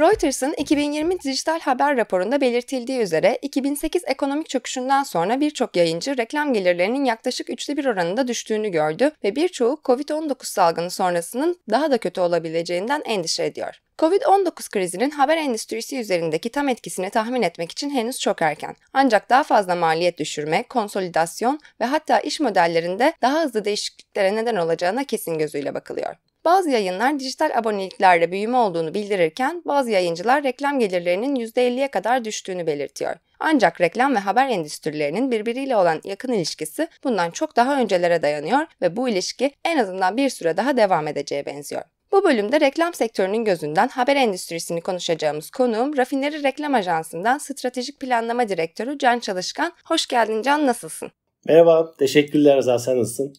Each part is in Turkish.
Reuters'ın 2020 dijital haber raporunda belirtildiği üzere 2008 ekonomik çöküşünden sonra birçok yayıncı reklam gelirlerinin yaklaşık üçte bir oranında düştüğünü gördü ve birçoğu COVID-19 salgını sonrasının daha da kötü olabileceğinden endişe ediyor. Covid-19 krizinin haber endüstrisi üzerindeki tam etkisini tahmin etmek için henüz çok erken. Ancak daha fazla maliyet düşürme, konsolidasyon ve hatta iş modellerinde daha hızlı değişikliklere neden olacağına kesin gözüyle bakılıyor. Bazı yayınlar dijital aboneliklerle büyüme olduğunu bildirirken bazı yayıncılar reklam gelirlerinin %50'ye kadar düştüğünü belirtiyor. Ancak reklam ve haber endüstrilerinin birbiriyle olan yakın ilişkisi bundan çok daha öncelere dayanıyor ve bu ilişki en azından bir süre daha devam edeceğe benziyor. Bu bölümde reklam sektörünün gözünden haber endüstrisini konuşacağımız konuğum Rafineri Reklam Ajansı'ndan stratejik planlama direktörü Can Çalışkan. Hoş geldin Can, nasılsın? Merhaba, teşekkürler Rıza, sen nasılsın?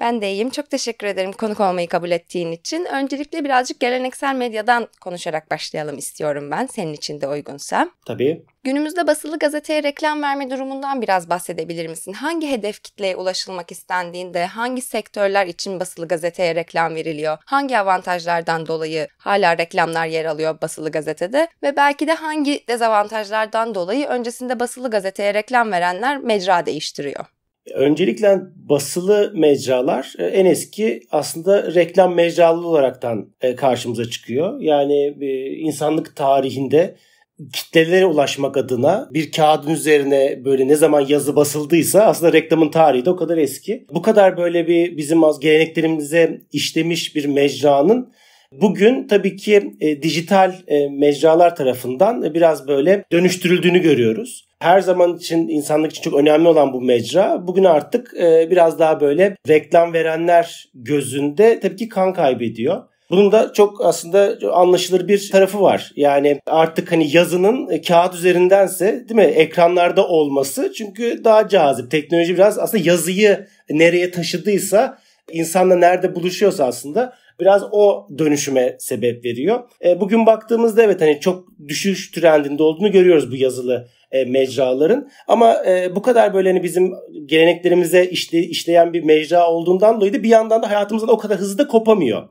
Ben de iyiyim. Çok teşekkür ederim konuk olmayı kabul ettiğin için. Öncelikle birazcık geleneksel medyadan konuşarak başlayalım istiyorum ben. Senin için de uygunsa. Tabii. Günümüzde basılı gazeteye reklam verme durumundan biraz bahsedebilir misin? Hangi hedef kitleye ulaşılmak istendiğinde, hangi sektörler için basılı gazeteye reklam veriliyor? Hangi avantajlardan dolayı hala reklamlar yer alıyor basılı gazetede? Ve belki de hangi dezavantajlardan dolayı öncesinde basılı gazeteye reklam verenler mecra değiştiriyor? Öncelikle basılı mecralar e, en eski aslında reklam mecralı olaraktan e, karşımıza çıkıyor. Yani e, insanlık tarihinde kitlelere ulaşmak adına bir kağıdın üzerine böyle ne zaman yazı basıldıysa aslında reklamın tarihi de o kadar eski. Bu kadar böyle bir bizim az geleneklerimize işlemiş bir mecranın bugün tabii ki dijital e, mecralar tarafından biraz böyle dönüştürüldüğünü görüyoruz her zaman için insanlık için çok önemli olan bu mecra bugün artık e, biraz daha böyle reklam verenler gözünde tabii ki kan kaybediyor. Bunun da çok aslında anlaşılır bir tarafı var. Yani artık hani yazının kağıt üzerindense değil mi ekranlarda olması çünkü daha cazip. Teknoloji biraz aslında yazıyı nereye taşıdıysa insanla nerede buluşuyorsa aslında biraz o dönüşüme sebep veriyor. E, bugün baktığımızda evet hani çok düşüş trendinde olduğunu görüyoruz bu yazılı e, mecraların. Ama e, bu kadar böyle hani bizim geleneklerimize işle, işleyen bir mecra olduğundan dolayı da bir yandan da hayatımızdan o kadar hızlı da kopamıyor.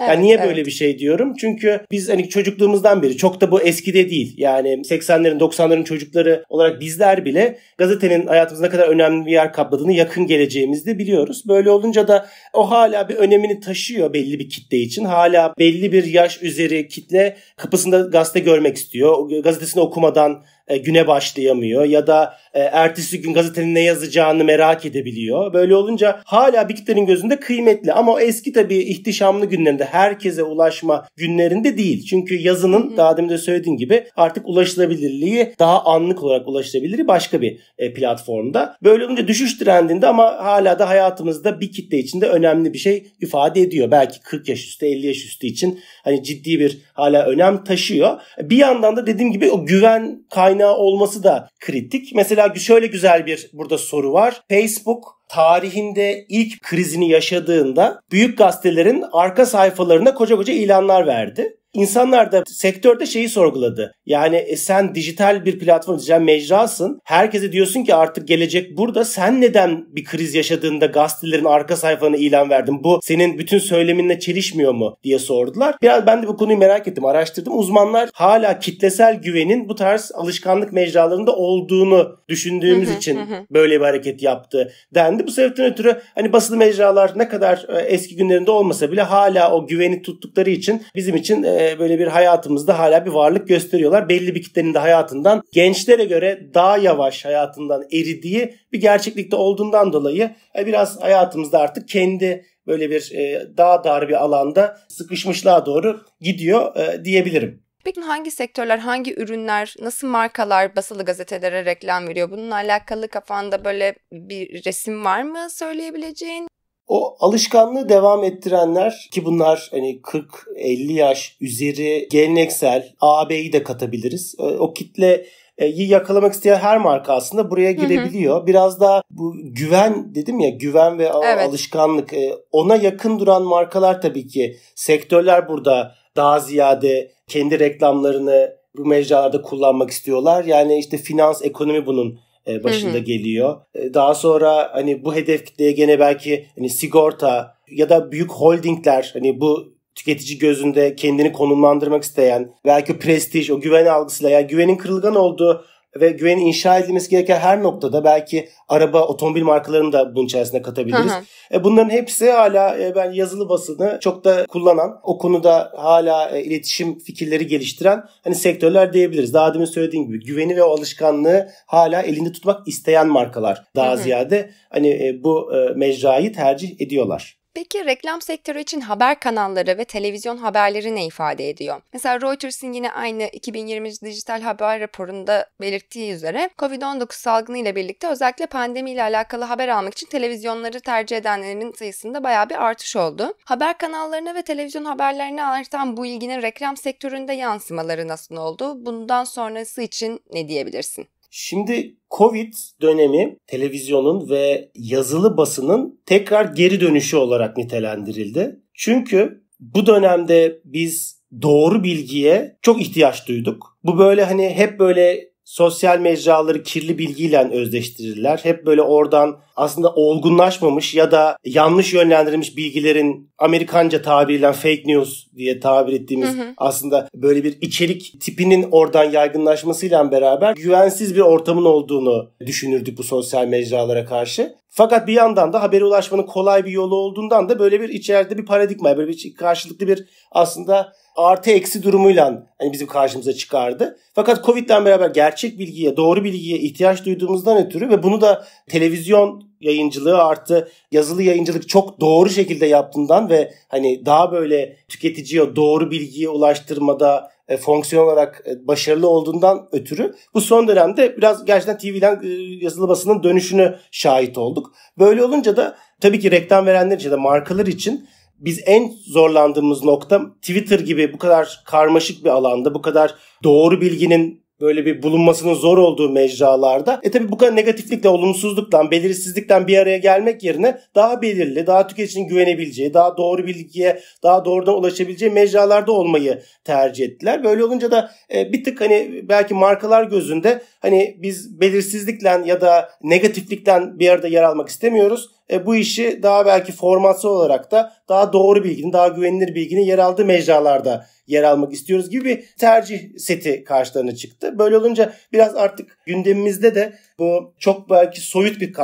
Evet, yani niye evet. böyle bir şey diyorum? Çünkü biz hani çocukluğumuzdan beri çok da bu eskide değil. Yani 80'lerin 90'ların çocukları olarak bizler bile gazetenin hayatımızda kadar önemli bir yer kapladığını yakın geleceğimizde biliyoruz. Böyle olunca da o hala bir önemini taşıyor belli bir kitle için. Hala belli bir yaş üzeri kitle kapısında gazete görmek istiyor. Gazetesini okumadan e, güne başlayamıyor ya da e, ertesi gün gazetenin ne yazacağını merak edebiliyor. Böyle olunca hala bir gözünde kıymetli ama o eski tabii ihtişamlı günlerinde herkese ulaşma günlerinde değil. Çünkü yazının Hı. daha demin de söylediğim gibi artık ulaşılabilirliği daha anlık olarak ulaşılabilir başka bir e, platformda. Böyle olunca düşüş trendinde ama hala da hayatımızda bir kitle içinde önemli bir şey ifade ediyor. Belki 40 yaş üstü 50 yaş üstü için hani ciddi bir hala önem taşıyor. Bir yandan da dediğim gibi o güven kaynağı olması da kritik. Mesela şöyle güzel bir burada soru var. Facebook tarihinde ilk krizini yaşadığında büyük gazetelerin arka sayfalarına koca koca ilanlar verdi insanlar da sektörde şeyi sorguladı. Yani e, sen dijital bir platform, dijital mecrasın. Herkese diyorsun ki artık gelecek burada. Sen neden bir kriz yaşadığında gazetelerin arka sayfana ilan verdin? Bu senin bütün söyleminle çelişmiyor mu diye sordular. Biraz ben de bu konuyu merak ettim, araştırdım. Uzmanlar hala kitlesel güvenin bu tarz alışkanlık mecralarında olduğunu düşündüğümüz için böyle bir hareket yaptı dendi. Bu sebepten ötürü hani basılı mecralar ne kadar e, eski günlerinde olmasa bile hala o güveni tuttukları için bizim için e, ee, böyle bir hayatımızda hala bir varlık gösteriyorlar. Belli bir kitlenin de hayatından gençlere göre daha yavaş hayatından eridiği bir gerçeklikte olduğundan dolayı e, biraz hayatımızda artık kendi böyle bir e, daha dar bir alanda sıkışmışlığa doğru gidiyor e, diyebilirim. Peki hangi sektörler, hangi ürünler, nasıl markalar basılı gazetelere reklam veriyor? Bununla alakalı kafanda böyle bir resim var mı söyleyebileceğin? O alışkanlığı devam ettirenler ki bunlar hani 40-50 yaş üzeri geleneksel AB'yi de katabiliriz. O kitle e, yakalamak isteyen her marka aslında buraya girebiliyor. Hı hı. Biraz daha bu güven dedim ya güven ve evet. alışkanlık e, ona yakın duran markalar tabii ki sektörler burada daha ziyade kendi reklamlarını bu mecralarda kullanmak istiyorlar. Yani işte finans, ekonomi bunun e, başında hı hı. geliyor. E, daha sonra hani bu hedef kitleye gene belki hani sigorta ya da büyük holdingler hani bu tüketici gözünde kendini konumlandırmak isteyen belki prestij o güven algısıyla yani güvenin kırılgan olduğu ve güvenin inşa edilmesi gereken her noktada belki araba, otomobil markalarını da bunun içerisine katabiliriz. Hı hı. E, bunların hepsi hala e, ben yazılı basını çok da kullanan, o konuda hala e, iletişim fikirleri geliştiren hani sektörler diyebiliriz. Daha demin söylediğim gibi güveni ve o alışkanlığı hala elinde tutmak isteyen markalar daha hı hı. ziyade hani e, bu e, mecrayı tercih ediyorlar. Peki reklam sektörü için haber kanalları ve televizyon haberleri ne ifade ediyor? Mesela Reuters'in yine aynı 2020 dijital haber raporunda belirttiği üzere COVID-19 salgını ile birlikte özellikle pandemi ile alakalı haber almak için televizyonları tercih edenlerin sayısında bayağı bir artış oldu. Haber kanallarına ve televizyon haberlerine artan bu ilginin reklam sektöründe yansımaları nasıl oldu? Bundan sonrası için ne diyebilirsin? Şimdi Covid dönemi televizyonun ve yazılı basının tekrar geri dönüşü olarak nitelendirildi. Çünkü bu dönemde biz doğru bilgiye çok ihtiyaç duyduk. Bu böyle hani hep böyle sosyal mecraları kirli bilgiyle özdeştirirler. Hep böyle oradan aslında olgunlaşmamış ya da yanlış yönlendirilmiş bilgilerin Amerikanca tabiriyle fake news diye tabir ettiğimiz hı hı. aslında böyle bir içerik tipinin oradan yaygınlaşmasıyla beraber güvensiz bir ortamın olduğunu düşünürdük bu sosyal mecralara karşı. Fakat bir yandan da habere ulaşmanın kolay bir yolu olduğundan da böyle bir içeride bir paradigma, böyle bir karşılıklı bir aslında artı eksi durumuyla hani bizim karşımıza çıkardı. Fakat Covid'den beraber gerçek bilgiye, doğru bilgiye ihtiyaç duyduğumuzdan ötürü ve bunu da televizyon yayıncılığı artı yazılı yayıncılık çok doğru şekilde yaptığından ve hani daha böyle tüketiciye doğru bilgiye ulaştırmada e, fonksiyon olarak e, başarılı olduğundan ötürü bu son dönemde biraz gerçekten TV'den e, yazılı basının dönüşünü şahit olduk. Böyle olunca da tabii ki reklam verenler için de markalar için biz en zorlandığımız nokta Twitter gibi bu kadar karmaşık bir alanda bu kadar doğru bilginin böyle bir bulunmasının zor olduğu mecralarda e tabi bu kadar negatiflikle, olumsuzluktan, belirsizlikten bir araya gelmek yerine daha belirli, daha tüketicinin güvenebileceği, daha doğru bilgiye, daha doğrudan ulaşabileceği mecralarda olmayı tercih ettiler. Böyle olunca da e, bir tık hani belki markalar gözünde hani biz belirsizlikle ya da negatiflikten bir arada yer almak istemiyoruz e, bu işi daha belki formatsal olarak da daha doğru bilginin, daha güvenilir bilginin yer aldığı mecralarda yer almak istiyoruz gibi bir tercih seti karşılarına çıktı. Böyle olunca biraz artık gündemimizde de bu çok belki soyut bir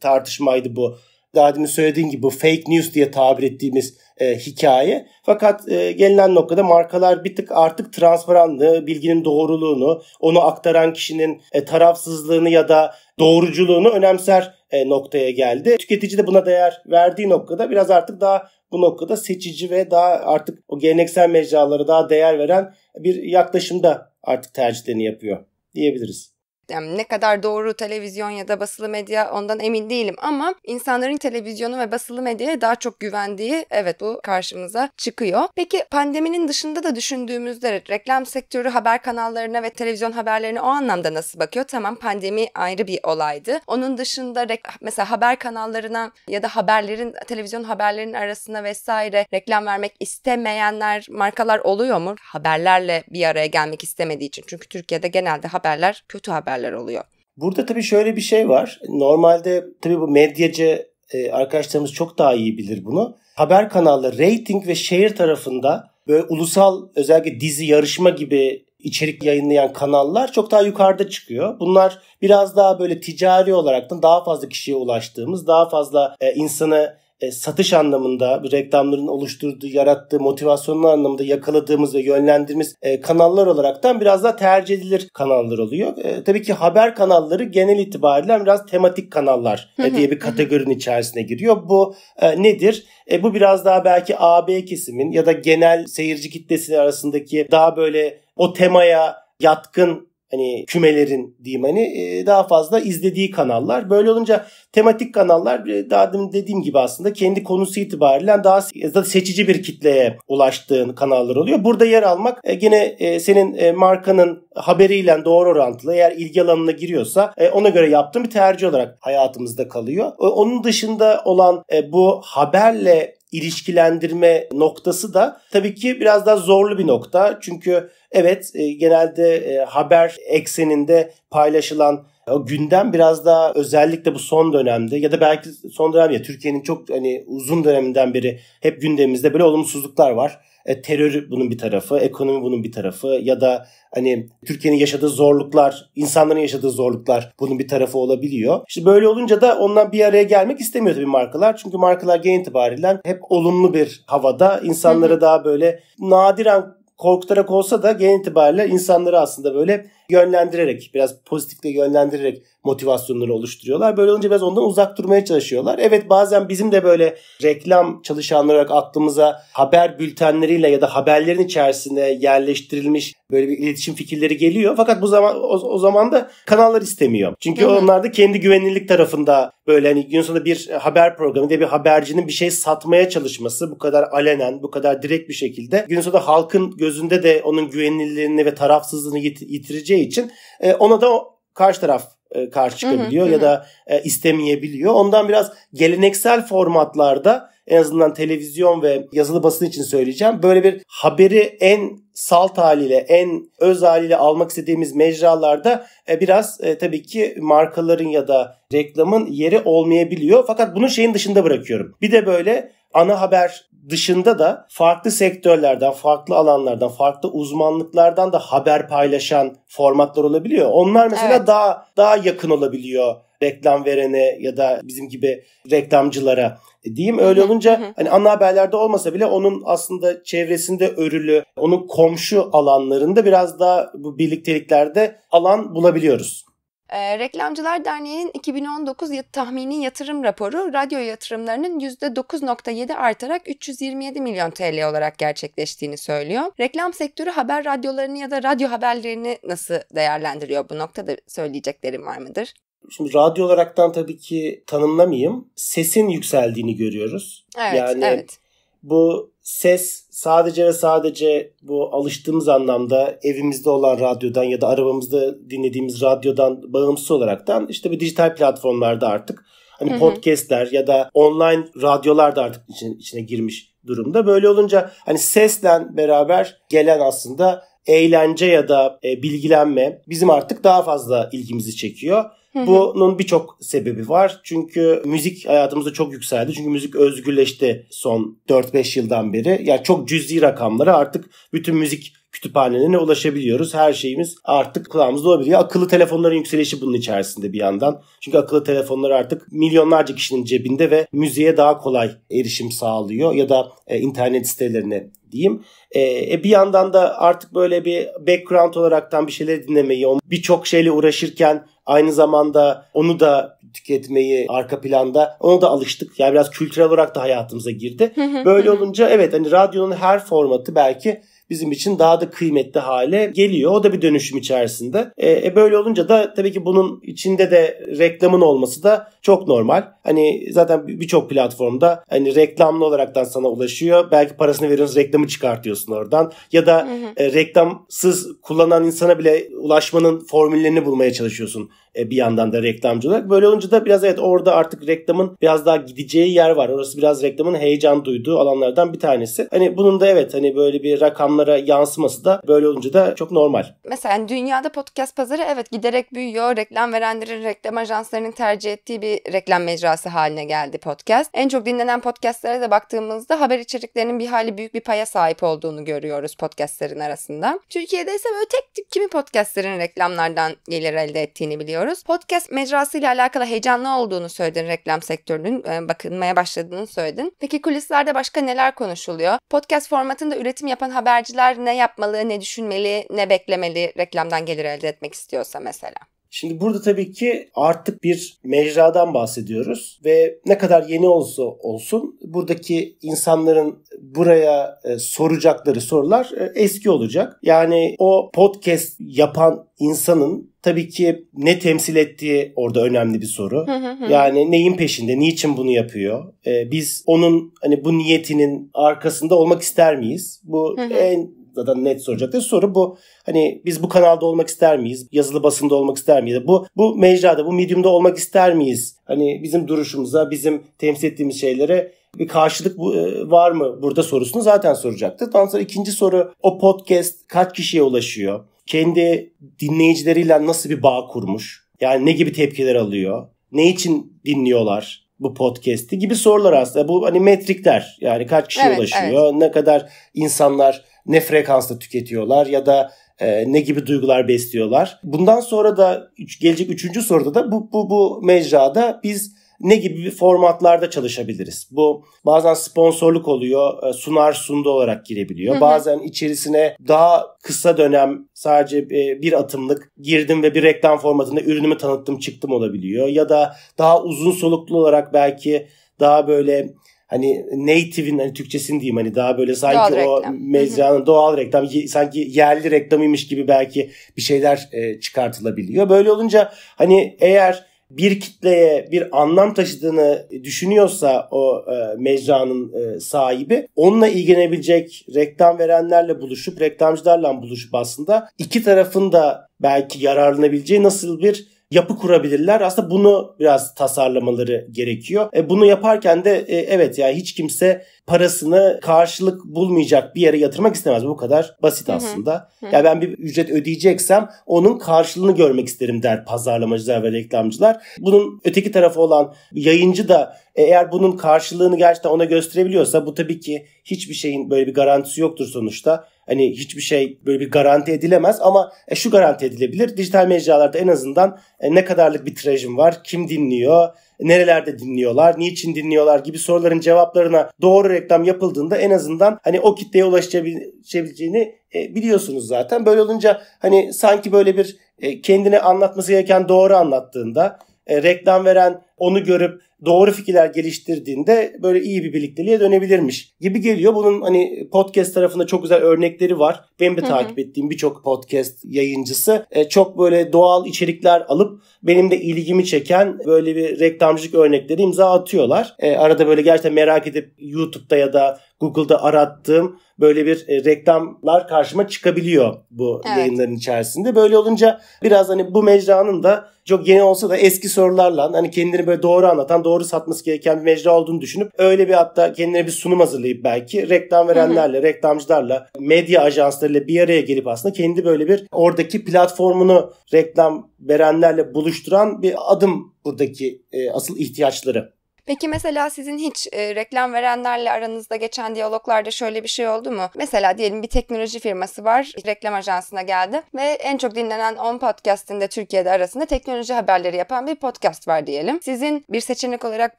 tartışmaydı bu. Daha demin söylediğim gibi bu fake news diye tabir ettiğimiz e, hikaye. Fakat e, gelinen noktada markalar bir tık artık transparanlığı, bilginin doğruluğunu, onu aktaran kişinin e, tarafsızlığını ya da doğruculuğunu önemser e, noktaya geldi. Tüketici de buna değer verdiği noktada biraz artık daha bu noktada seçici ve daha artık o geleneksel mecralara daha değer veren bir yaklaşımda artık tercihlerini yapıyor diyebiliriz. Yani ne kadar doğru televizyon ya da basılı medya ondan emin değilim ama insanların televizyonu ve basılı medyaya daha çok güvendiği evet bu karşımıza çıkıyor. Peki pandeminin dışında da düşündüğümüzde reklam sektörü haber kanallarına ve televizyon haberlerine o anlamda nasıl bakıyor? Tamam pandemi ayrı bir olaydı. Onun dışında mesela haber kanallarına ya da haberlerin televizyon haberlerinin arasına vesaire reklam vermek istemeyenler markalar oluyor mu? Haberlerle bir araya gelmek istemediği için. Çünkü Türkiye'de genelde haberler kötü haber haberler oluyor. Burada tabii şöyle bir şey var. Normalde tabii bu medyacı e, arkadaşlarımız çok daha iyi bilir bunu. Haber kanalları rating ve şehir tarafında böyle ulusal özellikle dizi yarışma gibi içerik yayınlayan kanallar çok daha yukarıda çıkıyor. Bunlar biraz daha böyle ticari olarak da daha fazla kişiye ulaştığımız, daha fazla e, insanı e, satış anlamında reklamların oluşturduğu, yarattığı motivasyonlar anlamında yakaladığımız ve yönlendirdiğimiz e, kanallar olaraktan biraz daha tercih edilir kanallar oluyor. E, tabii ki haber kanalları genel itibariyle biraz tematik kanallar e, diye bir kategorinin içerisine giriyor. Bu e, nedir? E, bu biraz daha belki AB kesimin ya da genel seyirci kitlesi arasındaki daha böyle o temaya yatkın hani kümelerin diyeyim hani e, daha fazla izlediği kanallar. Böyle olunca tematik kanallar e, daha dediğim gibi aslında kendi konusu itibariyle daha seçici bir kitleye ulaştığın kanallar oluyor. Burada yer almak e, gene e, senin e, markanın haberiyle doğru orantılı eğer ilgi alanına giriyorsa ona göre yaptığın bir tercih olarak hayatımızda kalıyor. onun dışında olan bu haberle ilişkilendirme noktası da tabii ki biraz daha zorlu bir nokta. Çünkü evet e, genelde e, haber ekseninde paylaşılan o gündem biraz daha özellikle bu son dönemde ya da belki son dönem ya Türkiye'nin çok hani uzun döneminden beri hep gündemimizde böyle olumsuzluklar var. E, terör bunun bir tarafı, ekonomi bunun bir tarafı ya da hani Türkiye'nin yaşadığı zorluklar, insanların yaşadığı zorluklar bunun bir tarafı olabiliyor. İşte böyle olunca da ondan bir araya gelmek istemiyor tabii markalar. Çünkü markalar genel itibariyle hep olumlu bir havada insanlara daha böyle nadiren korkutarak olsa da genel itibariyle insanları aslında böyle yönlendirerek, biraz pozitifle yönlendirerek motivasyonları oluşturuyorlar. Böyle olunca biraz ondan uzak durmaya çalışıyorlar. Evet bazen bizim de böyle reklam çalışanları olarak aklımıza haber bültenleriyle ya da haberlerin içerisinde yerleştirilmiş böyle bir iletişim fikirleri geliyor. Fakat bu zaman o, o zaman da kanallar istemiyor. Çünkü onlar da kendi güvenilirlik tarafında böyle hani gün sonunda bir haber programı diye bir habercinin bir şey satmaya çalışması bu kadar alenen, bu kadar direkt bir şekilde gün sonunda halkın gözünde de onun güvenilirliğini ve tarafsızlığını yit- yitireceği edeceği için e, ona da o, karşı taraf e, karşı çıkabiliyor hı hı, ya da e, istemeyebiliyor. Ondan biraz geleneksel formatlarda en azından televizyon ve yazılı basın için söyleyeceğim. Böyle bir haberi en salt haliyle, en öz haliyle almak istediğimiz mecralarda e, biraz e, tabii ki markaların ya da reklamın yeri olmayabiliyor. Fakat bunu şeyin dışında bırakıyorum. Bir de böyle ana haber dışında da farklı sektörlerden, farklı alanlardan, farklı uzmanlıklardan da haber paylaşan formatlar olabiliyor. Onlar mesela evet. daha daha yakın olabiliyor reklam verene ya da bizim gibi reklamcılara diyeyim. Öyle olunca hani ana haberlerde olmasa bile onun aslında çevresinde örülü, onun komşu alanlarında biraz daha bu birlikteliklerde alan bulabiliyoruz. E, Reklamcılar Derneği'nin 2019 tahmini yatırım raporu radyo yatırımlarının %9.7 artarak 327 milyon TL olarak gerçekleştiğini söylüyor. Reklam sektörü haber radyolarını ya da radyo haberlerini nasıl değerlendiriyor? Bu noktada söyleyeceklerim var mıdır? Şimdi radyo olaraktan tabii ki tanımlamayayım. Sesin yükseldiğini görüyoruz. Evet, yani evet. bu ses sadece ve sadece bu alıştığımız anlamda evimizde olan radyodan ya da arabamızda dinlediğimiz radyodan bağımsız olaraktan işte bir dijital platformlarda artık hani hı hı. podcastler ya da online radyolar da artık içine, içine girmiş durumda. Böyle olunca hani sesle beraber gelen aslında eğlence ya da e, bilgilenme bizim artık daha fazla ilgimizi çekiyor. Bunun birçok sebebi var. Çünkü müzik hayatımızda çok yükseldi. Çünkü müzik özgürleşti son 4-5 yıldan beri. Yani çok cüzi rakamlara artık bütün müzik kütüphanelerine ulaşabiliyoruz. Her şeyimiz artık kulağımızda olabiliyor. Akıllı telefonların yükselişi bunun içerisinde bir yandan. Çünkü akıllı telefonlar artık milyonlarca kişinin cebinde ve müziğe daha kolay erişim sağlıyor ya da e, internet sitelerine diyeyim. E, e bir yandan da artık böyle bir background olaraktan bir şeyler dinlemeyi, birçok şeyle uğraşırken Aynı zamanda onu da tüketmeyi arka planda ona da alıştık. Yani biraz kültürel olarak da hayatımıza girdi. Böyle olunca evet hani radyonun her formatı belki bizim için daha da kıymetli hale geliyor. O da bir dönüşüm içerisinde. E, e böyle olunca da tabii ki bunun içinde de reklamın olması da çok normal. Hani zaten birçok platformda hani reklamlı olaraktan sana ulaşıyor. Belki parasını veriyorsun reklamı çıkartıyorsun oradan. Ya da hı hı. E, reklamsız kullanan insana bile ulaşmanın formüllerini bulmaya çalışıyorsun e, bir yandan da reklamcı olarak. Böyle olunca da biraz evet orada artık reklamın biraz daha gideceği yer var. Orası biraz reklamın heyecan duyduğu alanlardan bir tanesi. Hani bunun da evet hani böyle bir rakamlara yansıması da böyle olunca da çok normal. Mesela dünyada podcast pazarı evet giderek büyüyor. Reklam verenlerin reklam ajanslarının tercih ettiği bir reklam mecrası haline geldi podcast. En çok dinlenen podcastlere de baktığımızda haber içeriklerinin bir hali büyük bir paya sahip olduğunu görüyoruz podcastlerin arasında. Türkiye'de ise böyle tek tip kimi podcastlerin reklamlardan gelir elde ettiğini biliyoruz bahsediyoruz. Podcast ile alakalı heyecanlı olduğunu söyledin reklam sektörünün e, bakılmaya başladığını söyledin. Peki kulislerde başka neler konuşuluyor? Podcast formatında üretim yapan haberciler ne yapmalı, ne düşünmeli, ne beklemeli reklamdan gelir elde etmek istiyorsa mesela? Şimdi burada tabii ki artık bir mecradan bahsediyoruz ve ne kadar yeni olsa olsun buradaki insanların buraya e, soracakları sorular e, eski olacak. Yani o podcast yapan insanın tabii ki ne temsil ettiği orada önemli bir soru. yani neyin peşinde, niçin bunu yapıyor? Ee, biz onun hani bu niyetinin arkasında olmak ister miyiz? Bu en zaten net bir Soru bu hani biz bu kanalda olmak ister miyiz? Yazılı basında olmak ister miyiz? Bu bu mecrada, bu medium'da olmak ister miyiz? Hani bizim duruşumuza, bizim temsil ettiğimiz şeylere bir karşılık e, var mı burada sorusunu zaten soracaktı. Ondan sonra ikinci soru o podcast kaç kişiye ulaşıyor? kendi dinleyicileriyle nasıl bir bağ kurmuş? Yani ne gibi tepkiler alıyor? Ne için dinliyorlar bu podcast'i gibi sorular aslında. Bu hani metrikler yani kaç kişi evet, ulaşıyor, evet. ne kadar insanlar ne frekansta tüketiyorlar ya da e, ne gibi duygular besliyorlar. Bundan sonra da gelecek üçüncü soruda da bu, bu, bu mecrada biz ne gibi bir formatlarda çalışabiliriz? Bu bazen sponsorluk oluyor. E, sunar sundu olarak girebiliyor. Hı hı. Bazen içerisine daha kısa dönem sadece e, bir atımlık girdim ve bir reklam formatında ürünümü tanıttım çıktım olabiliyor. Ya da daha uzun soluklu olarak belki daha böyle hani native'in hani Türkçesini diyeyim hani daha böyle sanki doğal o reklam. doğal reklam sanki yerli reklamıymış gibi belki bir şeyler e, çıkartılabiliyor. Böyle olunca hani eğer bir kitleye bir anlam taşıdığını düşünüyorsa o e, mecranın e, sahibi onunla ilgilenebilecek reklam verenlerle buluşup reklamcılarla buluşup aslında iki tarafın da belki yararlanabileceği nasıl bir yapı kurabilirler. Aslında bunu biraz tasarlamaları gerekiyor. E, bunu yaparken de e, evet yani hiç kimse parasını karşılık bulmayacak bir yere yatırmak istemez. Bu kadar basit aslında. Hı-hı. Yani ben bir ücret ödeyeceksem onun karşılığını görmek isterim der pazarlamacılar ve reklamcılar. Bunun öteki tarafı olan yayıncı da eğer bunun karşılığını gerçekten ona gösterebiliyorsa bu tabii ki hiçbir şeyin böyle bir garantisi yoktur sonuçta. Hani hiçbir şey böyle bir garanti edilemez ama e, şu garanti edilebilir. Dijital mecralarda en azından e, ne kadarlık bir trajim var, kim dinliyor, nerelerde dinliyorlar, niçin dinliyorlar gibi soruların cevaplarına doğru reklam yapıldığında en azından hani o kitleye ulaşabileceğini e, biliyorsunuz zaten. Böyle olunca hani sanki böyle bir e, kendini anlatması gereken doğru anlattığında e, reklam veren onu görüp doğru fikirler geliştirdiğinde böyle iyi bir birlikteliğe dönebilirmiş gibi geliyor. Bunun hani podcast tarafında çok güzel örnekleri var. Benim de takip ettiğim birçok podcast yayıncısı e, çok böyle doğal içerikler alıp benim de ilgimi çeken böyle bir reklamcılık örnekleri imza atıyorlar. E, arada böyle gerçekten merak edip YouTube'da ya da Google'da arattığım böyle bir e, reklamlar karşıma çıkabiliyor bu evet. yayınların içerisinde. Böyle olunca biraz hani bu mecranın da çok yeni olsa da eski sorularla hani kendini böyle ve doğru anlatan, doğru satması gereken bir mecra olduğunu düşünüp öyle bir hatta kendine bir sunum hazırlayıp belki reklam verenlerle, reklamcılarla, medya ajanslarıyla bir araya gelip aslında kendi böyle bir oradaki platformunu reklam verenlerle buluşturan bir adım buradaki e, asıl ihtiyaçları. Peki mesela sizin hiç e, reklam verenlerle aranızda geçen diyaloglarda şöyle bir şey oldu mu? Mesela diyelim bir teknoloji firması var, reklam ajansına geldi ve en çok dinlenen 10 podcast'inde Türkiye'de arasında teknoloji haberleri yapan bir podcast var diyelim. Sizin bir seçenek olarak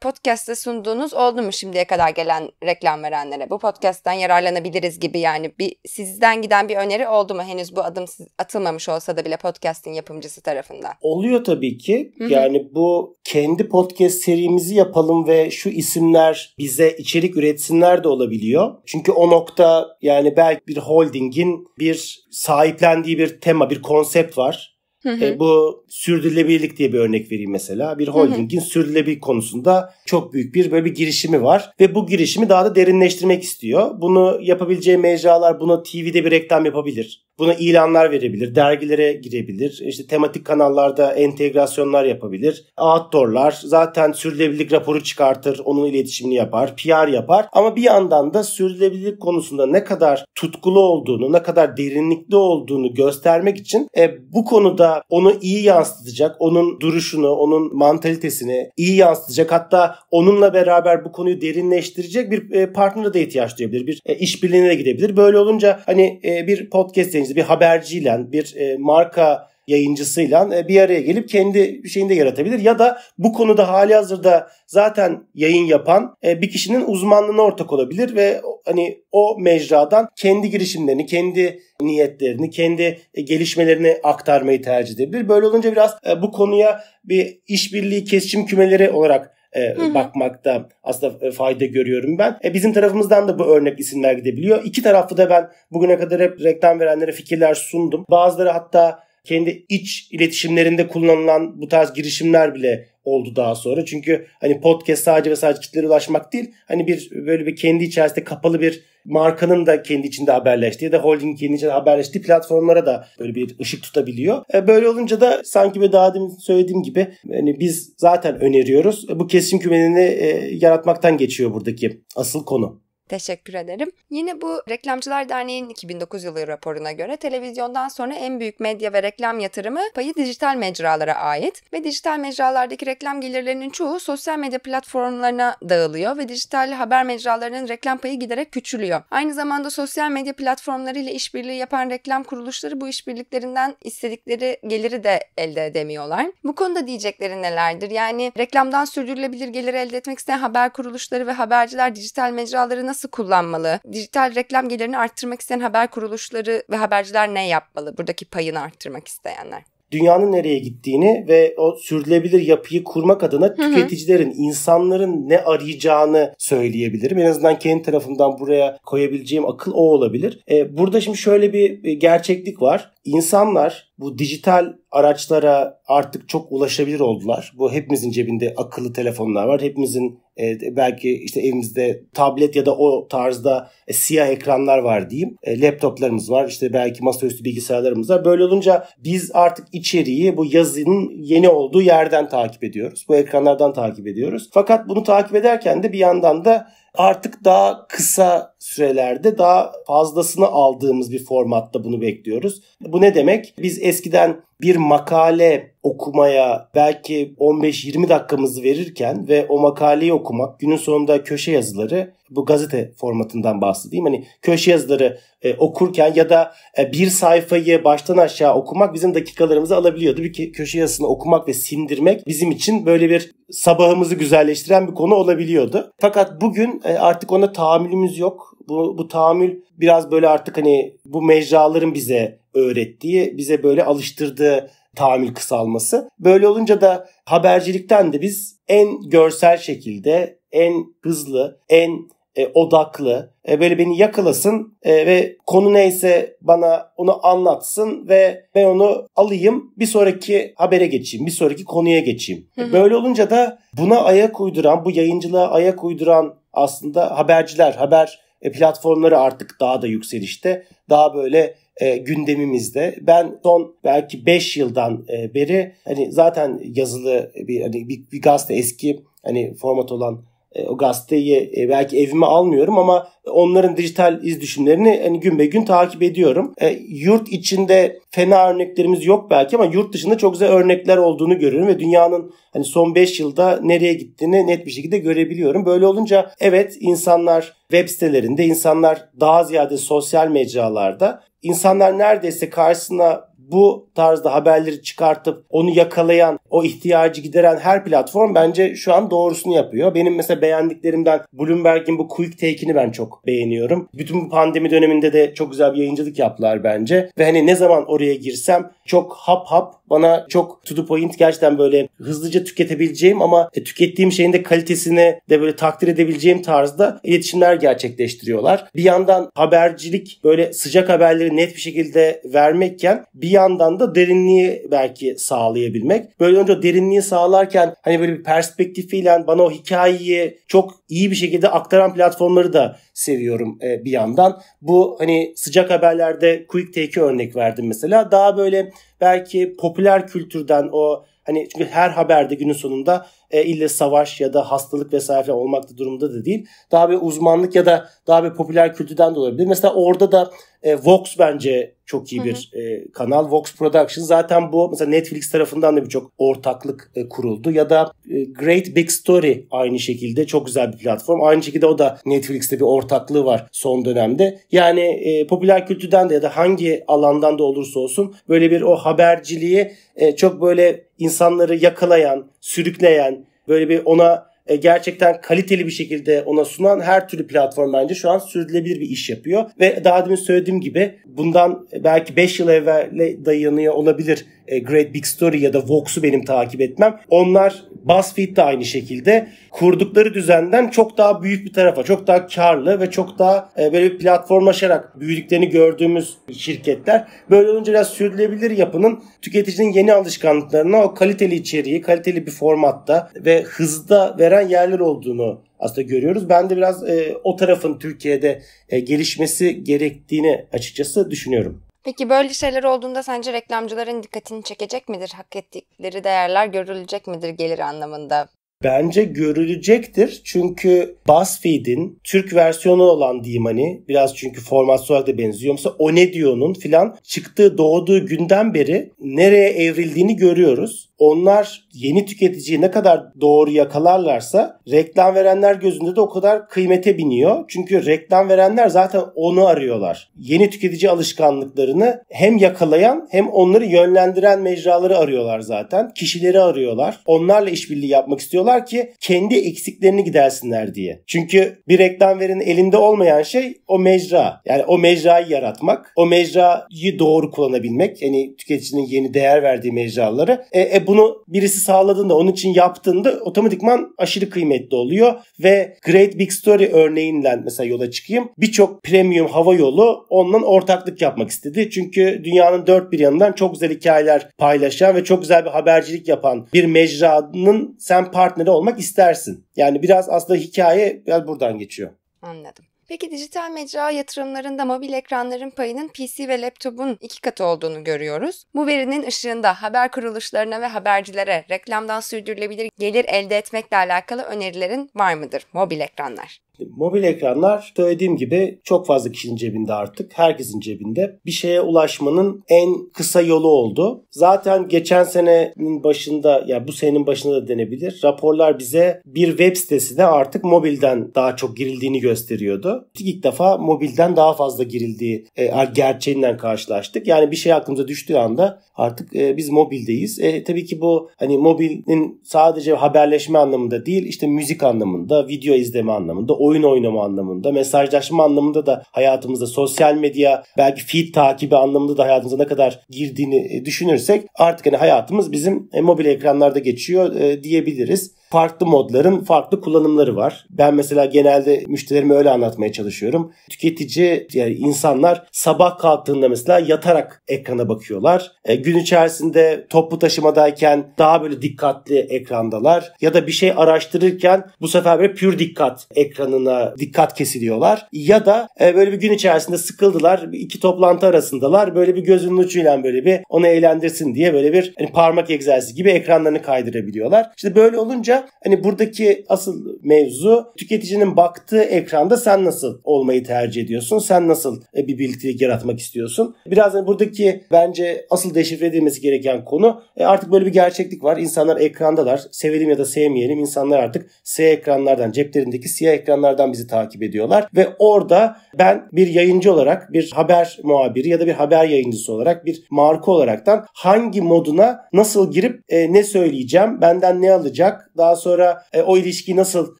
podcast'te sunduğunuz oldu mu şimdiye kadar gelen reklam verenlere? Bu podcast'ten yararlanabiliriz gibi yani bir sizden giden bir öneri oldu mu? Henüz bu adım atılmamış olsa da bile podcast'in yapımcısı tarafından. Oluyor tabii ki. Hı-hı. Yani bu kendi podcast serimizi yapalım Amazon ve şu isimler bize içerik üretsinler de olabiliyor. Çünkü o nokta yani belki bir holdingin bir sahiplendiği bir tema, bir konsept var. Hı hı. E, bu sürdürülebilirlik diye bir örnek vereyim mesela. Bir holdingin hı hı. sürdürülebilirlik konusunda çok büyük bir böyle bir girişimi var ve bu girişimi daha da derinleştirmek istiyor. Bunu yapabileceği mecralar buna TV'de bir reklam yapabilir. Buna ilanlar verebilir, dergilere girebilir, işte tematik kanallarda entegrasyonlar yapabilir, outdoorlar, zaten sürdürülebilirlik raporu çıkartır, onun iletişimini yapar, PR yapar. Ama bir yandan da sürdürülebilirlik konusunda ne kadar tutkulu olduğunu, ne kadar derinlikli olduğunu göstermek için e, bu konuda onu iyi yansıtacak, onun duruşunu, onun mantalitesini iyi yansıtacak, hatta onunla beraber bu konuyu derinleştirecek bir e, partnere de ihtiyaç duyabilir, bir e, işbirliğine de gidebilir. Böyle olunca hani e, bir podcast bir haberciyle, bir e, marka yayıncısıyla e, bir araya gelip kendi bir şeyini de yaratabilir. Ya da bu konuda hali hazırda zaten yayın yapan e, bir kişinin uzmanlığına ortak olabilir ve hani o mecradan kendi girişimlerini, kendi niyetlerini, kendi e, gelişmelerini aktarmayı tercih edebilir. Böyle olunca biraz e, bu konuya bir işbirliği kesişim kümeleri olarak e, hı bakmakta aslında e, fayda görüyorum ben. E, bizim tarafımızdan da bu örnek isimler gidebiliyor. İki tarafı da ben bugüne kadar hep reklam verenlere fikirler sundum. Bazıları hatta kendi iç iletişimlerinde kullanılan bu tarz girişimler bile oldu daha sonra. Çünkü hani podcast sadece ve sadece kitlere ulaşmak değil. Hani bir böyle bir kendi içerisinde kapalı bir markanın da kendi içinde haberleştiği ya da holding kendi içinde haberleştiği platformlara da böyle bir ışık tutabiliyor. E, böyle olunca da sanki bir daha demin söylediğim gibi hani biz zaten öneriyoruz. E, bu kesim kümenini e, yaratmaktan geçiyor buradaki asıl konu. Teşekkür ederim. Yine bu Reklamcılar Derneği'nin 2009 yılı raporuna göre televizyondan sonra en büyük medya ve reklam yatırımı payı dijital mecralara ait ve dijital mecralardaki reklam gelirlerinin çoğu sosyal medya platformlarına dağılıyor ve dijital haber mecralarının reklam payı giderek küçülüyor. Aynı zamanda sosyal medya platformları ile işbirliği yapan reklam kuruluşları bu işbirliklerinden istedikleri geliri de elde edemiyorlar. Bu konuda diyecekleri nelerdir? Yani reklamdan sürdürülebilir gelir elde etmek isteyen haber kuruluşları ve haberciler dijital mecraları nasıl nasıl kullanmalı? Dijital reklam gelirini arttırmak isteyen haber kuruluşları ve haberciler ne yapmalı? Buradaki payını arttırmak isteyenler dünyanın nereye gittiğini ve o sürdürülebilir yapıyı kurmak adına Hı-hı. tüketicilerin, insanların ne arayacağını söyleyebilirim. En azından kendi tarafımdan buraya koyabileceğim akıl o olabilir. Ee, burada şimdi şöyle bir gerçeklik var. İnsanlar bu dijital araçlara artık çok ulaşabilir oldular. Bu hepimizin cebinde akıllı telefonlar var. Hepimizin e, belki işte evimizde tablet ya da o tarzda e, siyah ekranlar var diyeyim. E, laptoplarımız var işte belki masaüstü bilgisayarlarımız var. Böyle olunca biz artık içeriği bu yazının yeni olduğu yerden takip ediyoruz. Bu ekranlardan takip ediyoruz. Fakat bunu takip ederken de bir yandan da artık daha kısa sürelerde daha fazlasını aldığımız bir formatta bunu bekliyoruz. Bu ne demek? Biz eskiden bir makale okumaya belki 15-20 dakikamızı verirken ve o makaleyi okumak günün sonunda köşe yazıları bu gazete formatından bahsedeyim. Hani köşe yazıları e, okurken ya da e, bir sayfayı baştan aşağı okumak bizim dakikalarımızı alabiliyordu. Bir köşe yazısını okumak ve sindirmek bizim için böyle bir sabahımızı güzelleştiren bir konu olabiliyordu. Fakat bugün e, artık ona tahammülümüz yok bu, bu tahammül biraz böyle artık hani bu mecraların bize öğrettiği, bize böyle alıştırdığı tahammül kısalması. Böyle olunca da habercilikten de biz en görsel şekilde, en hızlı, en e, odaklı, e, böyle beni yakalasın e, ve konu neyse bana onu anlatsın ve ben onu alayım bir sonraki habere geçeyim, bir sonraki konuya geçeyim. Böyle olunca da buna ayak uyduran, bu yayıncılığa ayak uyduran aslında haberciler, haber e, platformları artık daha da yükselişte. Daha böyle e, gündemimizde. Ben son belki 5 yıldan e, beri hani zaten yazılı bir hani bir, bir gazete eski hani format olan e, o gazeteyi e, belki evime almıyorum ama onların dijital iz düşümlerini hani gün be gün takip ediyorum. E, yurt içinde fena örneklerimiz yok belki ama yurt dışında çok güzel örnekler olduğunu görüyorum ve dünyanın hani son 5 yılda nereye gittiğini net bir şekilde görebiliyorum. Böyle olunca evet insanlar web sitelerinde, insanlar daha ziyade sosyal mecralarda insanlar neredeyse karşısına bu tarzda haberleri çıkartıp onu yakalayan, o ihtiyacı gideren her platform bence şu an doğrusunu yapıyor. Benim mesela beğendiklerimden Bloomberg'in bu quick take'ini ben çok beğeniyorum. Bütün bu pandemi döneminde de çok güzel bir yayıncılık yaptılar bence. Ve hani ne zaman oraya girsem çok hap hap bana çok to the point gerçekten böyle hızlıca tüketebileceğim ama e, tükettiğim şeyin de kalitesini de böyle takdir edebileceğim tarzda iletişimler gerçekleştiriyorlar. Bir yandan habercilik böyle sıcak haberleri net bir şekilde vermekken bir yandan da derinliği belki sağlayabilmek. Böyle önce derinliği sağlarken hani böyle bir perspektifiyle bana o hikayeyi çok iyi bir şekilde aktaran platformları da seviyorum e, bir yandan. Bu hani sıcak haberlerde Quick Take'i örnek verdim mesela. Daha böyle belki popüler kültürden o Hani çünkü her haberde günün sonunda e, ille savaş ya da hastalık vesaire olmakta durumda da değil. Daha bir uzmanlık ya da daha bir popüler kültürden de olabilir. Mesela orada da e, Vox bence çok iyi bir hı hı. E, kanal. Vox Production zaten bu mesela Netflix tarafından da birçok ortaklık e, kuruldu ya da e, Great Big Story aynı şekilde çok güzel bir platform. Aynı şekilde o da Netflix'te bir ortaklığı var son dönemde. Yani e, popüler kültürden de ya da hangi alandan da olursa olsun böyle bir o haberciliği e, çok böyle insanları yakalayan, sürükleyen böyle bir ona e, gerçekten kaliteli bir şekilde ona sunan her türlü platform bence şu an sürdürülebilir bir iş yapıyor. Ve daha demin söylediğim gibi bundan e, belki 5 yıl evvele dayanıyor olabilir e, Great Big Story ya da Vox'u benim takip etmem. Onlar BuzzFeed de aynı şekilde kurdukları düzenden çok daha büyük bir tarafa, çok daha karlı ve çok daha e, böyle bir platformlaşarak büyüdüklerini gördüğümüz şirketler. Böyle olunca biraz sürdürülebilir yapının tüketicinin yeni alışkanlıklarına o kaliteli içeriği, kaliteli bir formatta ve hızda veren yerler olduğunu aslında görüyoruz. Ben de biraz e, o tarafın Türkiye'de e, gelişmesi gerektiğini açıkçası düşünüyorum. Peki böyle şeyler olduğunda sence reklamcıların dikkatini çekecek midir? Hak ettikleri değerler görülecek midir gelir anlamında? Bence görülecektir çünkü BuzzFeed'in Türk versiyonu olan diyeyim hani biraz çünkü format olarak da benziyor. Mesela O Ne Diyor'un filan çıktığı doğduğu günden beri nereye evrildiğini görüyoruz onlar yeni tüketiciyi ne kadar doğru yakalarlarsa reklam verenler gözünde de o kadar kıymete biniyor. Çünkü reklam verenler zaten onu arıyorlar. Yeni tüketici alışkanlıklarını hem yakalayan hem onları yönlendiren mecraları arıyorlar zaten. Kişileri arıyorlar. Onlarla işbirliği yapmak istiyorlar ki kendi eksiklerini gidersinler diye. Çünkü bir reklam verenin elinde olmayan şey o mecra. Yani o mecrayı yaratmak, o mecrayı doğru kullanabilmek. Yani tüketicinin yeni değer verdiği mecraları. E, e bunu birisi sağladığında onun için yaptığında otomatikman aşırı kıymetli oluyor ve Great Big Story örneğinden mesela yola çıkayım. Birçok premium hava yolu ondan ortaklık yapmak istedi. Çünkü dünyanın dört bir yanından çok güzel hikayeler paylaşan ve çok güzel bir habercilik yapan bir mecranın sen partneri olmak istersin. Yani biraz aslında hikaye biraz buradan geçiyor. Anladım. Peki dijital mecra yatırımlarında mobil ekranların payının PC ve laptopun iki katı olduğunu görüyoruz. Bu verinin ışığında haber kuruluşlarına ve habercilere reklamdan sürdürülebilir gelir elde etmekle alakalı önerilerin var mıdır mobil ekranlar? Mobil ekranlar söylediğim gibi çok fazla kişinin cebinde artık. Herkesin cebinde. Bir şeye ulaşmanın en kısa yolu oldu. Zaten geçen senenin başında ya yani bu senenin başında da denebilir. Raporlar bize bir web sitesi de artık mobilden daha çok girildiğini gösteriyordu. İlk defa mobilden daha fazla girildiği e, gerçeğinden karşılaştık. Yani bir şey aklımıza düştüğü anda artık e, biz mobildeyiz. E, tabii ki bu hani mobilin sadece haberleşme anlamında değil işte müzik anlamında, video izleme anlamında, oyun oynama anlamında, mesajlaşma anlamında da hayatımızda sosyal medya belki feed takibi anlamında da hayatımıza ne kadar girdiğini e, düşünürsek artık hani hayatımız bizim e, mobil ekranlarda geçiyor e, diyebiliriz farklı modların farklı kullanımları var. Ben mesela genelde müşterilerime öyle anlatmaya çalışıyorum. Tüketici yani insanlar sabah kalktığında mesela yatarak ekrana bakıyorlar. E, gün içerisinde toplu taşımadayken daha böyle dikkatli ekrandalar ya da bir şey araştırırken bu sefer böyle pür dikkat ekranına dikkat kesiliyorlar ya da e, böyle bir gün içerisinde sıkıldılar iki toplantı arasındalar böyle bir gözünün ucuyla böyle bir onu eğlendirsin diye böyle bir hani parmak egzersizi gibi ekranlarını kaydırabiliyorlar. Şimdi böyle olunca Hani buradaki asıl mevzu tüketicinin baktığı ekranda sen nasıl olmayı tercih ediyorsun? Sen nasıl e, bir birliktelik yaratmak istiyorsun? Biraz hani buradaki bence asıl deşifre edilmesi gereken konu e, artık böyle bir gerçeklik var. İnsanlar ekrandalar. Sevelim ya da sevmeyelim insanlar artık siyah ekranlardan, ceplerindeki siyah ekranlardan bizi takip ediyorlar ve orada ben bir yayıncı olarak, bir haber muhabiri ya da bir haber yayıncısı olarak, bir marka olaraktan hangi moduna nasıl girip e, ne söyleyeceğim, benden ne alacak, daha daha sonra e, o ilişkiyi nasıl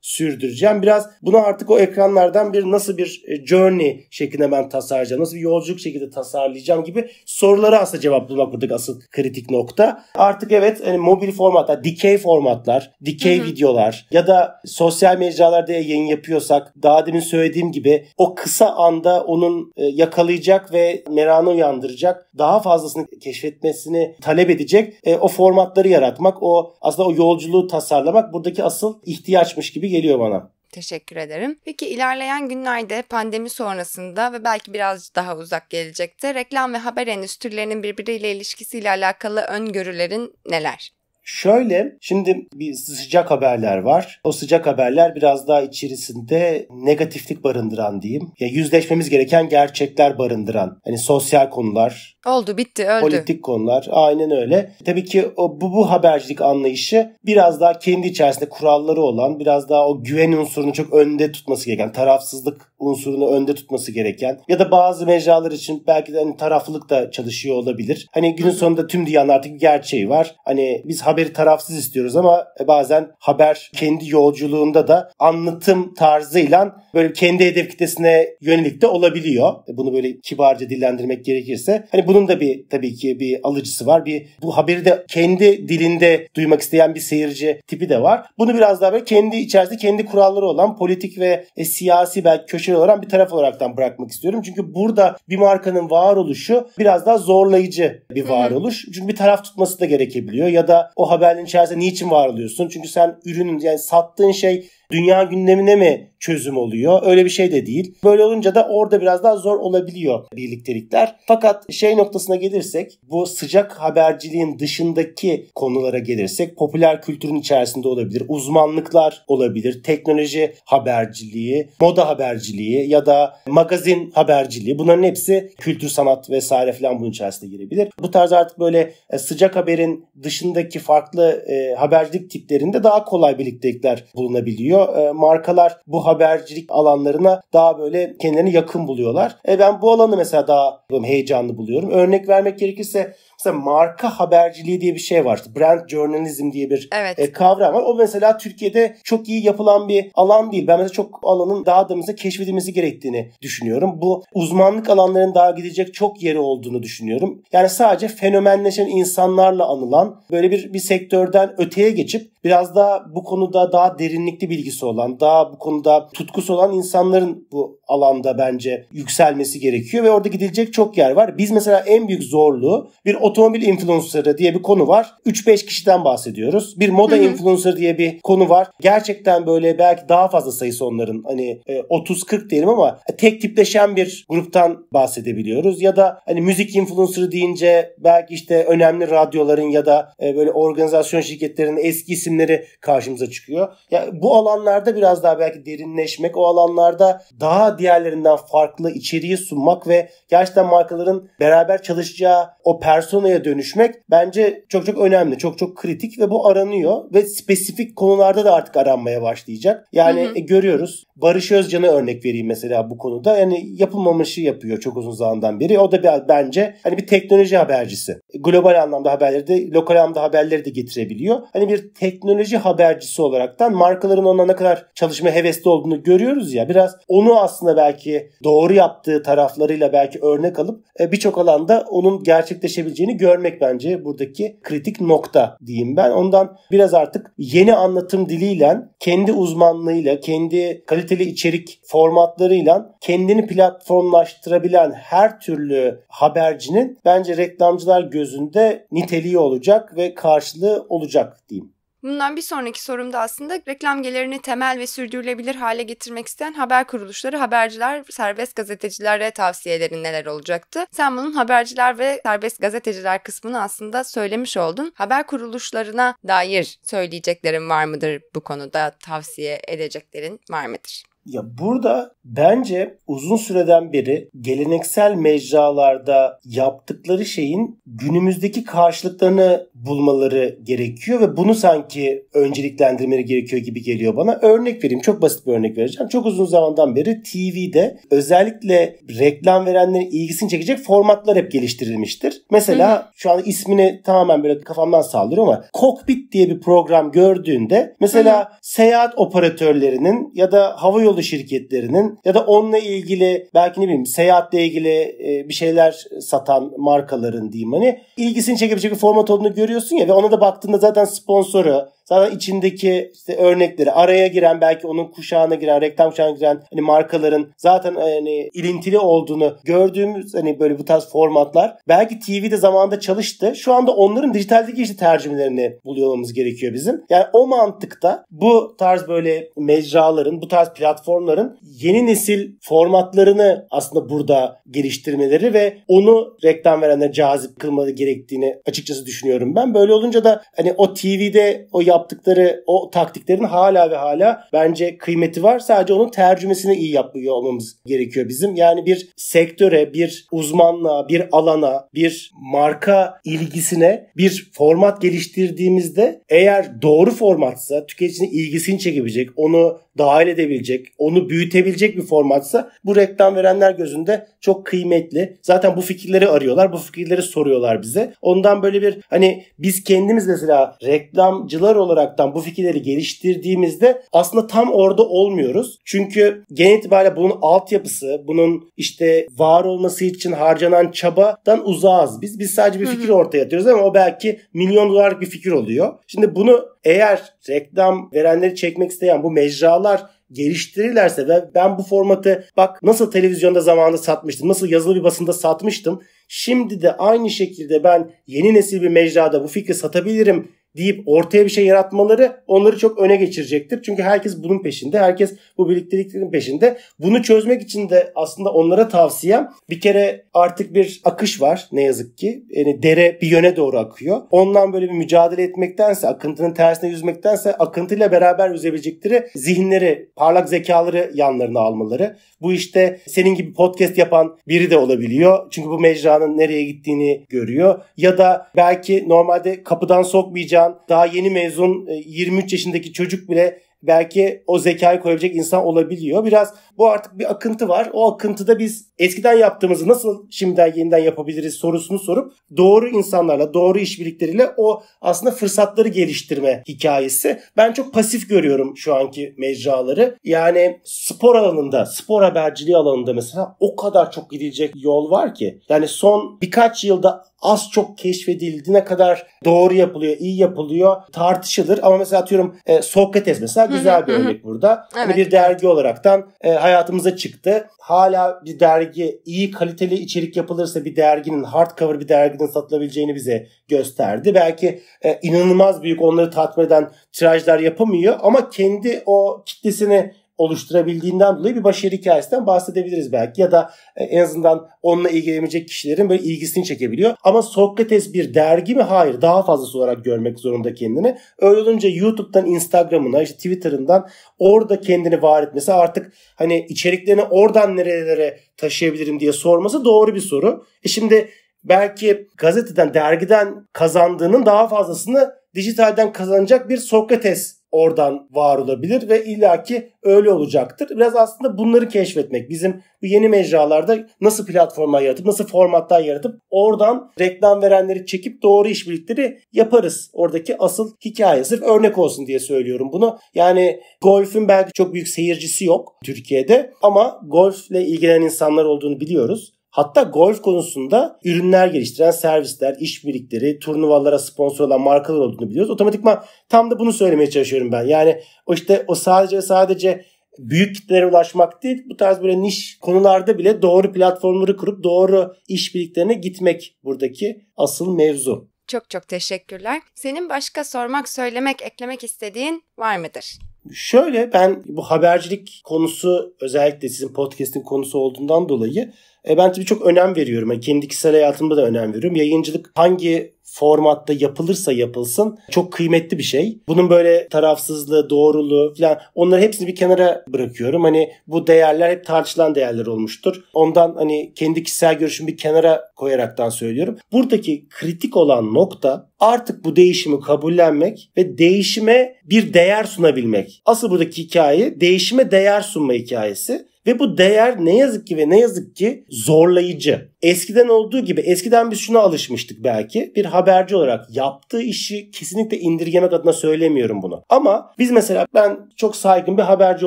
sürdüreceğim? Biraz bunu artık o ekranlardan bir nasıl bir e, journey şeklinde ben tasarlayacağım? Nasıl bir yolculuk şekilde tasarlayacağım gibi soruları aslında cevap bulmak buradaki asıl kritik nokta. Artık evet hani mobil formatlar, dikey formatlar, dikey Hı-hı. videolar ya da sosyal mecralarda yayın yapıyorsak daha demin söylediğim gibi o kısa anda onun e, yakalayacak ve meranı uyandıracak, daha fazlasını keşfetmesini talep edecek e, o formatları yaratmak, o aslında o yolculuğu tasarlamak sağlamak buradaki asıl ihtiyaçmış gibi geliyor bana. Teşekkür ederim. Peki ilerleyen günlerde pandemi sonrasında ve belki biraz daha uzak gelecekte reklam ve haber endüstrilerinin birbiriyle ilişkisiyle alakalı öngörülerin neler? Şöyle şimdi bir sıcak haberler var. O sıcak haberler biraz daha içerisinde negatiflik barındıran diyeyim. Ya yüzleşmemiz gereken gerçekler barındıran. Hani sosyal konular. Oldu bitti öldü. Politik konular. Aynen öyle. Tabii ki o bu, bu habercilik anlayışı biraz daha kendi içerisinde kuralları olan, biraz daha o güven unsurunu çok önde tutması gereken, tarafsızlık unsurunu önde tutması gereken ya da bazı mecralar için belki de hani taraflılık da çalışıyor olabilir. Hani günün sonunda tüm dünyanın artık bir gerçeği var. Hani biz haberi tarafsız istiyoruz ama e, bazen haber kendi yolculuğunda da anlatım tarzıyla böyle kendi hedef kitlesine yönelik de olabiliyor. E, bunu böyle kibarca dillendirmek gerekirse. Hani bunun da bir tabii ki bir alıcısı var. Bir bu haberi de kendi dilinde duymak isteyen bir seyirci tipi de var. Bunu biraz daha böyle kendi içerisinde kendi kuralları olan politik ve e, siyasi belki köşe başarılı olan bir taraf olaraktan bırakmak istiyorum. Çünkü burada bir markanın varoluşu biraz daha zorlayıcı bir varoluş. Çünkü bir taraf tutması da gerekebiliyor ya da o haberin içerisinde niçin var oluyorsun? Çünkü sen ürünün yani sattığın şey dünya gündemine mi çözüm oluyor? Öyle bir şey de değil. Böyle olunca da orada biraz daha zor olabiliyor birliktelikler. Fakat şey noktasına gelirsek bu sıcak haberciliğin dışındaki konulara gelirsek popüler kültürün içerisinde olabilir. Uzmanlıklar olabilir. Teknoloji haberciliği, moda haberciliği ya da magazin haberciliği. Bunların hepsi kültür, sanat vesaire falan bunun içerisinde girebilir. Bu tarz artık böyle e, sıcak haberin dışındaki farklı e, habercilik tiplerinde daha kolay birliktelikler bulunabiliyor oluyor. E, ee, markalar bu habercilik alanlarına daha böyle kendilerini yakın buluyorlar. E, ben bu alanı mesela daha heyecanlı buluyorum. Örnek vermek gerekirse Mesela marka haberciliği diye bir şey var. brand journalism diye bir evet. e, kavram var. O mesela Türkiye'de çok iyi yapılan bir alan değil. Ben mesela çok alanın daha da mesela keşfedilmesi gerektiğini düşünüyorum. Bu uzmanlık alanların daha gidecek çok yeri olduğunu düşünüyorum. Yani sadece fenomenleşen insanlarla anılan böyle bir bir sektörden öteye geçip biraz daha bu konuda daha derinlikli bilgisi olan, daha bu konuda tutkusu olan insanların bu alanda bence yükselmesi gerekiyor ve orada gidilecek çok yer var. Biz mesela en büyük zorluğu bir ot otomobil influencerı diye bir konu var. 3-5 kişiden bahsediyoruz. Bir moda influencer diye bir konu var. Gerçekten böyle belki daha fazla sayısı onların hani 30-40 e, diyelim ama tek tipleşen bir gruptan bahsedebiliyoruz. Ya da hani müzik influencer deyince belki işte önemli radyoların ya da e, böyle organizasyon şirketlerinin eski isimleri karşımıza çıkıyor. Ya yani bu alanlarda biraz daha belki derinleşmek, o alanlarda daha diğerlerinden farklı içeriği sunmak ve gerçekten markaların beraber çalışacağı o personel personaya dönüşmek bence çok çok önemli. Çok çok kritik ve bu aranıyor ve spesifik konularda da artık aranmaya başlayacak. Yani hı hı. E, görüyoruz. Barış Özcan'a örnek vereyim mesela bu konuda. Yani yapılmamışı yapıyor çok uzun zamandan beri. O da bir, bence hani bir teknoloji habercisi. Global anlamda haberleri de, lokal anlamda haberleri de getirebiliyor. Hani bir teknoloji habercisi olaraktan markaların ona ne kadar çalışma hevesli olduğunu görüyoruz ya. Biraz onu aslında belki doğru yaptığı taraflarıyla belki örnek alıp e, birçok alanda onun gerçekleşebileceğini gerektiğini görmek bence buradaki kritik nokta diyeyim ben. Ondan biraz artık yeni anlatım diliyle, kendi uzmanlığıyla, kendi kaliteli içerik formatlarıyla kendini platformlaştırabilen her türlü habercinin bence reklamcılar gözünde niteliği olacak ve karşılığı olacak diyeyim. Bundan bir sonraki sorumda aslında reklam gelirini temel ve sürdürülebilir hale getirmek isteyen haber kuruluşları, haberciler, serbest gazetecilere tavsiyelerin neler olacaktı? Sen bunun haberciler ve serbest gazeteciler kısmını aslında söylemiş oldun. Haber kuruluşlarına dair söyleyeceklerin var mıdır bu konuda tavsiye edeceklerin var mıdır? Ya burada bence uzun süreden beri geleneksel mecralarda yaptıkları şeyin günümüzdeki karşılıklarını bulmaları gerekiyor ve bunu sanki önceliklendirmeleri gerekiyor gibi geliyor bana. Örnek vereyim. Çok basit bir örnek vereceğim. Çok uzun zamandan beri TV'de özellikle reklam verenlerin ilgisini çekecek formatlar hep geliştirilmiştir. Mesela hı hı. şu an ismini tamamen böyle kafamdan saldırıyorum ama Cockpit diye bir program gördüğünde mesela hı hı. seyahat operatörlerinin ya da hava yolu havayolu şirketlerinin ya da onunla ilgili belki ne bileyim seyahatle ilgili e, bir şeyler satan markaların diyeyim hani ilgisini çekebilecek bir format olduğunu görüyorsun ya ve ona da baktığında zaten sponsoru zaten içindeki işte örnekleri araya giren belki onun kuşağına giren reklam kuşağına giren hani markaların zaten e, hani ilintili olduğunu gördüğümüz hani böyle bu tarz formatlar belki TV'de zamanında çalıştı. Şu anda onların dijitaldeki işte tercümelerini buluyor olmamız gerekiyor bizim. Yani o mantıkta bu tarz böyle mecraların bu tarz platform platformların yeni nesil formatlarını aslında burada geliştirmeleri ve onu reklam verenlere cazip kılmaları gerektiğini açıkçası düşünüyorum ben. Böyle olunca da hani o TV'de o yaptıkları o taktiklerin hala ve hala bence kıymeti var. Sadece onun tercümesini iyi yapıyor olmamız gerekiyor bizim. Yani bir sektöre, bir uzmanlığa, bir alana, bir marka ilgisine bir format geliştirdiğimizde eğer doğru formatsa tüketicinin ilgisini çekebilecek, onu dahil edebilecek, onu büyütebilecek bir formatsa bu reklam verenler gözünde çok kıymetli. Zaten bu fikirleri arıyorlar, bu fikirleri soruyorlar bize. Ondan böyle bir hani biz kendimiz mesela reklamcılar olaraktan bu fikirleri geliştirdiğimizde aslında tam orada olmuyoruz. Çünkü genel itibariyle bunun altyapısı, bunun işte var olması için harcanan çabadan uzağız biz. Biz sadece bir fikir ortaya atıyoruz ama o belki milyon dolarlık bir fikir oluyor. Şimdi bunu eğer reklam verenleri çekmek isteyen bu mecralar geliştirirlerse ve ben bu formatı bak nasıl televizyonda zamanında satmıştım, nasıl yazılı bir basında satmıştım. Şimdi de aynı şekilde ben yeni nesil bir mecrada bu fikri satabilirim deyip ortaya bir şey yaratmaları onları çok öne geçirecektir. Çünkü herkes bunun peşinde. Herkes bu birlikteliklerin peşinde. Bunu çözmek için de aslında onlara tavsiyem bir kere artık bir akış var ne yazık ki. Yani dere bir yöne doğru akıyor. Ondan böyle bir mücadele etmektense, akıntının tersine yüzmektense akıntıyla beraber yüzebilecekleri zihinleri, parlak zekaları yanlarına almaları. Bu işte senin gibi podcast yapan biri de olabiliyor. Çünkü bu mecranın nereye gittiğini görüyor. Ya da belki normalde kapıdan sokmayacağı okuyan daha yeni mezun 23 e, yaşındaki çocuk bile belki o zekayı koyabilecek insan olabiliyor. Biraz bu artık bir akıntı var. O akıntıda biz eskiden yaptığımızı nasıl şimdiden yeniden yapabiliriz sorusunu sorup doğru insanlarla, doğru işbirlikleriyle o aslında fırsatları geliştirme hikayesi. Ben çok pasif görüyorum şu anki mecraları. Yani spor alanında, spor haberciliği alanında mesela o kadar çok gidilecek yol var ki. Yani son birkaç yılda az çok keşfedildiğine kadar doğru yapılıyor, iyi yapılıyor tartışılır. Ama mesela atıyorum e, Sokrates mesela güzel bir örnek burada. Hani evet. Hani bir dergi olaraktan e, hayatımıza çıktı. Hala bir dergi iyi kaliteli içerik yapılırsa bir derginin hardcover bir derginin satılabileceğini bize gösterdi. Belki e, inanılmaz büyük onları tatmin eden tirajlar yapamıyor ama kendi o kitlesini oluşturabildiğinden dolayı bir başarı hikayesinden bahsedebiliriz belki ya da e, en azından onunla ilgilenecek kişilerin böyle ilgisini çekebiliyor. Ama Sokrates bir dergi mi? Hayır. Daha fazlası olarak görmek zorunda kendini. Öyle olunca YouTube'dan Instagram'ına işte Twitter'ından orada kendini var etmesi artık hani içeriklerini oradan nerelere taşıyabilirim diye sorması doğru bir soru. E şimdi belki gazeteden, dergiden kazandığının daha fazlasını dijitalden kazanacak bir Sokrates oradan var olabilir ve illaki öyle olacaktır. Biraz aslında bunları keşfetmek bizim bu yeni mecralarda nasıl platformlar yaratıp nasıl formatlar yaratıp oradan reklam verenleri çekip doğru işbirlikleri yaparız. Oradaki asıl hikaye sırf örnek olsun diye söylüyorum bunu. Yani golfün belki çok büyük seyircisi yok Türkiye'de ama golfle ilgilenen insanlar olduğunu biliyoruz. Hatta golf konusunda ürünler geliştiren servisler, işbirlikleri, turnuvalara sponsor olan markalar olduğunu biliyoruz. Otomatikman tam da bunu söylemeye çalışıyorum ben. Yani o işte o sadece sadece büyük kitlere ulaşmak değil bu tarz böyle niş konularda bile doğru platformları kurup doğru işbirliklerine gitmek buradaki asıl mevzu. Çok çok teşekkürler. Senin başka sormak, söylemek, eklemek istediğin var mıdır? Şöyle ben bu habercilik konusu özellikle sizin podcast'in konusu olduğundan dolayı e, ben tabii çok önem veriyorum. Yani kendi kişisel hayatımda da önem veriyorum. Yayıncılık hangi formatta yapılırsa yapılsın çok kıymetli bir şey. Bunun böyle tarafsızlığı, doğruluğu falan onları hepsini bir kenara bırakıyorum. Hani bu değerler hep tartışılan değerler olmuştur. Ondan hani kendi kişisel görüşümü bir kenara koyaraktan söylüyorum. Buradaki kritik olan nokta artık bu değişimi kabullenmek ve değişime bir değer sunabilmek. Asıl buradaki hikaye değişime değer sunma hikayesi ve bu değer ne yazık ki ve ne yazık ki zorlayıcı. Eskiden olduğu gibi eskiden biz şuna alışmıştık belki. Bir haberci olarak yaptığı işi kesinlikle indirgemek adına söylemiyorum bunu. Ama biz mesela ben çok saygın bir haberci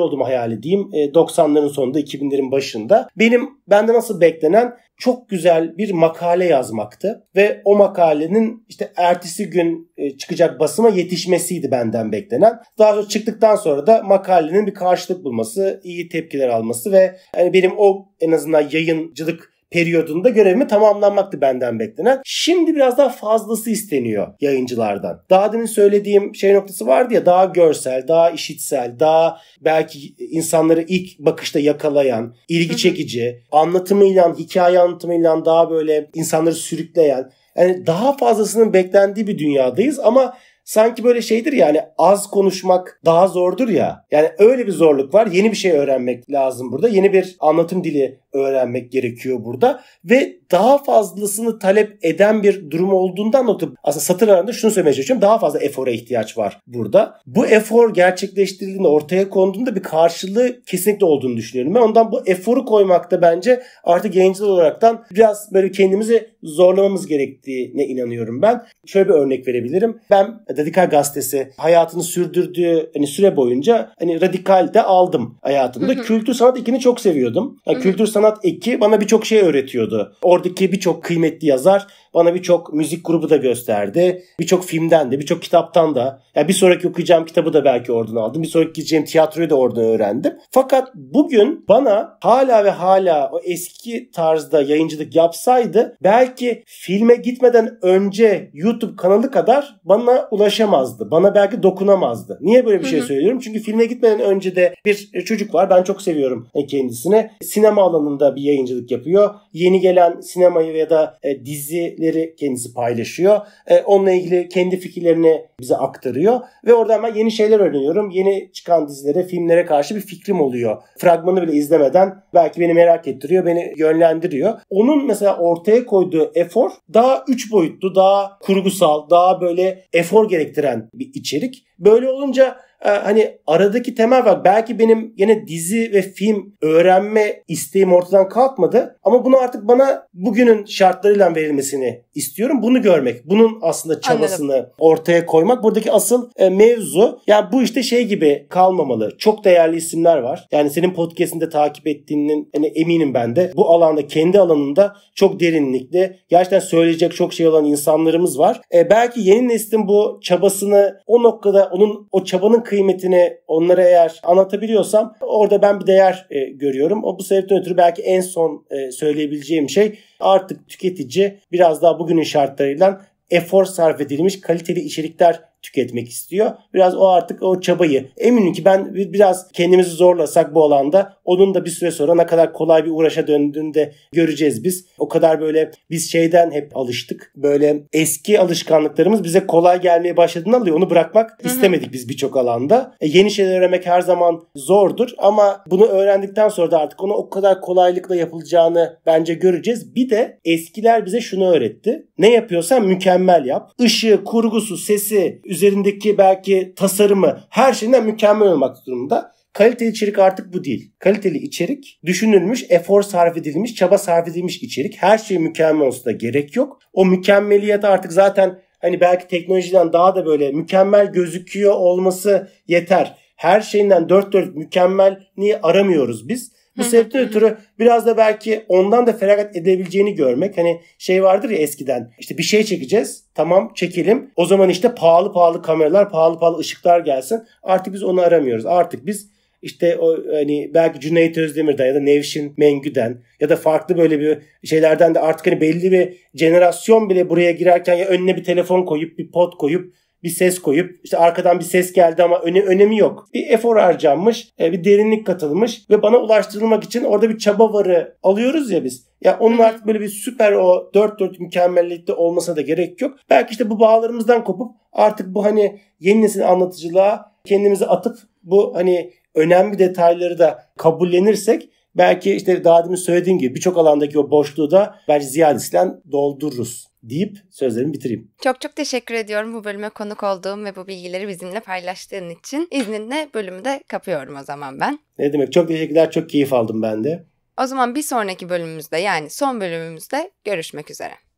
olduğumu hayal edeyim. 90'ların e, sonunda 2000'lerin başında. Benim bende nasıl beklenen çok güzel bir makale yazmaktı ve o makalenin işte ertesi gün e, çıkacak basıma yetişmesiydi benden beklenen. Daha sonra çıktıktan sonra da makalenin bir karşılık bulması, iyi tepkiler alması ve yani benim o en azından yayıncılık periyodunda görevimi tamamlanmaktı benden beklenen. Şimdi biraz daha fazlası isteniyor yayıncılardan. Daha demin söylediğim şey noktası vardı ya daha görsel, daha işitsel, daha belki insanları ilk bakışta yakalayan, ilgi çekici, anlatımıyla, hikaye anlatımıyla daha böyle insanları sürükleyen yani daha fazlasının beklendiği bir dünyadayız ama sanki böyle şeydir yani ya, hani az konuşmak daha zordur ya. Yani öyle bir zorluk var. Yeni bir şey öğrenmek lazım burada. Yeni bir anlatım dili öğrenmek gerekiyor burada. Ve daha fazlasını talep eden bir durum olduğundan notu aslında satır aralarında şunu söylemeye çalışıyorum. Daha fazla efora ihtiyaç var burada. Bu efor gerçekleştirildiğinde ortaya konduğunda bir karşılığı kesinlikle olduğunu düşünüyorum. Ben ondan bu eforu koymakta bence artık yayıncılar olaraktan biraz böyle kendimizi zorlamamız gerektiğine inanıyorum ben. Şöyle bir örnek verebilirim. Ben Radikal Gazetesi hayatını sürdürdüğü hani süre boyunca hani radikal de aldım hayatımda. Hı hı. Kültür sanat ikini çok seviyordum. Yani kültür sanat iki bana birçok şey öğretiyordu. Orada Oradaki birçok kıymetli yazar bana birçok müzik grubu da gösterdi. Birçok filmden de, birçok kitaptan da. Ya yani bir sonraki okuyacağım kitabı da belki oradan aldım. Bir sonraki gideceğim tiyatroyu da oradan öğrendim. Fakat bugün bana hala ve hala o eski tarzda yayıncılık yapsaydı belki filme gitmeden önce YouTube kanalı kadar bana ulaşamazdı. Bana belki dokunamazdı. Niye böyle bir şey söylüyorum? Çünkü filme gitmeden önce de bir çocuk var. Ben çok seviyorum kendisini. Sinema alanında bir yayıncılık yapıyor. Yeni gelen sinemayı ya da e, dizileri kendisi paylaşıyor. E, onunla ilgili kendi fikirlerini bize aktarıyor ve orada ben yeni şeyler öğreniyorum. Yeni çıkan dizilere, filmlere karşı bir fikrim oluyor. Fragmanı bile izlemeden belki beni merak ettiriyor, beni yönlendiriyor. Onun mesela ortaya koyduğu efor daha üç boyutlu, daha kurgusal, daha böyle efor gerektiren bir içerik. Böyle olunca ee, hani aradaki temel var. Belki benim yine dizi ve film öğrenme isteğim ortadan kalkmadı ama bunu artık bana bugünün şartlarıyla verilmesini istiyorum. Bunu görmek, bunun aslında çabasını Anladım. ortaya koymak buradaki asıl e, mevzu. Yani bu işte şey gibi kalmamalı. Çok değerli isimler var. Yani senin podcast'inde takip ettiğinin yani eminim ben de. Bu alanda kendi alanında çok derinlikli, gerçekten söyleyecek çok şey olan insanlarımız var. E, belki yeni neslin bu çabasını o noktada onun o çabanın kıymetini onlara eğer anlatabiliyorsam orada ben bir değer e, görüyorum. O bu sebepten ötürü belki en son e, söyleyebileceğim şey artık tüketici biraz daha bugünün şartlarıyla efor sarf edilmiş kaliteli içerikler tüketmek istiyor. Biraz o artık o çabayı. Eminim ki ben biraz kendimizi zorlasak bu alanda onun da bir süre sonra ne kadar kolay bir uğraşa döndüğünde göreceğiz biz. O kadar böyle biz şeyden hep alıştık. Böyle eski alışkanlıklarımız bize kolay gelmeye başladığından dolayı onu bırakmak Hı-hı. istemedik biz birçok alanda. E, yeni şeyler öğrenmek her zaman zordur ama bunu öğrendikten sonra da artık onu o kadar kolaylıkla yapılacağını bence göreceğiz. Bir de eskiler bize şunu öğretti. Ne yapıyorsan mükemmel yap. Işığı, kurgusu, sesi, üzerindeki belki tasarımı her şeyinden mükemmel olmak durumunda. Kaliteli içerik artık bu değil. Kaliteli içerik düşünülmüş, efor sarf edilmiş, çaba sarf edilmiş içerik. Her şey mükemmel olsa da gerek yok. O mükemmeliyet artık zaten hani belki teknolojiden daha da böyle mükemmel gözüküyor olması yeter. Her şeyinden dört dört mükemmel niye aramıyoruz biz bu sebepten ötürü biraz da belki ondan da feragat edebileceğini görmek. Hani şey vardır ya eskiden işte bir şey çekeceğiz tamam çekelim. O zaman işte pahalı pahalı kameralar pahalı pahalı ışıklar gelsin. Artık biz onu aramıyoruz. Artık biz işte o hani belki Cüneyt Özdemir'den ya da Nevşin Mengü'den ya da farklı böyle bir şeylerden de artık hani belli bir jenerasyon bile buraya girerken ya önüne bir telefon koyup bir pot koyup bir ses koyup işte arkadan bir ses geldi ama öne, önemi yok. Bir efor harcanmış, e, bir derinlik katılmış ve bana ulaştırılmak için orada bir çaba varı alıyoruz ya biz. Ya onun artık böyle bir süper o dört dört mükemmellikte olmasına da gerek yok. Belki işte bu bağlarımızdan kopup artık bu hani yeni nesil anlatıcılığa kendimizi atıp bu hani önemli detayları da kabullenirsek belki işte daha demin söylediğim gibi birçok alandaki o boşluğu da belki ziyadesiyle doldururuz deyip sözlerimi bitireyim. Çok çok teşekkür ediyorum bu bölüme konuk olduğum ve bu bilgileri bizimle paylaştığın için. İzninle bölümü de kapıyorum o zaman ben. Ne demek çok teşekkürler çok keyif aldım ben de. O zaman bir sonraki bölümümüzde yani son bölümümüzde görüşmek üzere.